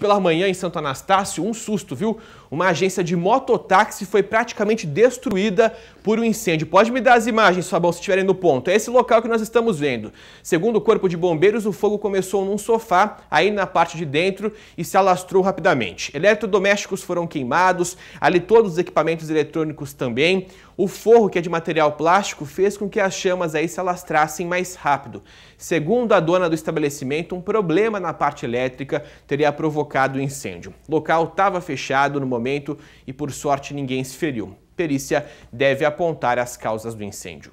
pela manhã em Santo Anastácio, um susto, viu? Uma agência de mototáxi foi praticamente destruída por um incêndio. Pode me dar as imagens, Fabão, se estiverem no ponto. É esse local que nós estamos vendo. Segundo o Corpo de Bombeiros, o fogo começou num sofá, aí na parte de dentro, e se alastrou rapidamente. Eletrodomésticos foram queimados, ali todos os equipamentos eletrônicos também. O forro, que é de material plástico, fez com que as chamas aí se alastrassem mais rápido. Segundo a dona do estabelecimento, um problema na parte elétrica teria provocado o incêndio. O local estava fechado no momento e, por sorte, ninguém se feriu. perícia deve apontar as causas do incêndio.